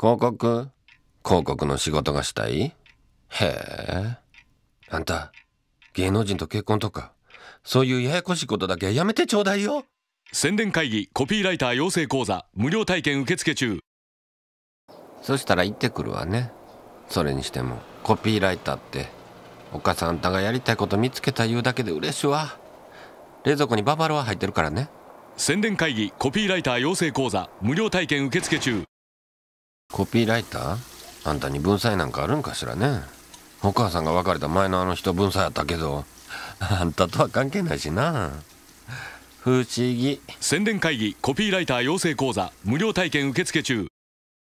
広告広告の仕事がしたいへえ。あんた、芸能人と結婚とか、そういうややこしいことだけやめてちょうだいよ。宣伝会議コピーライター養成講座無料体験受付中。そしたら行ってくるわね。それにしても、コピーライターって、お母さんあんたがやりたいこと見つけた言うだけで嬉しいわ。冷蔵庫にババロア入ってるからね。宣伝会議コピーライター養成講座無料体験受付中。コピーライターあんたに文才なんかあるんかしらねお母さんが別れた前のあの人文才やったけどあんたとは関係ないしな不思議宣伝会議コピーライター養成講座無料体験受付中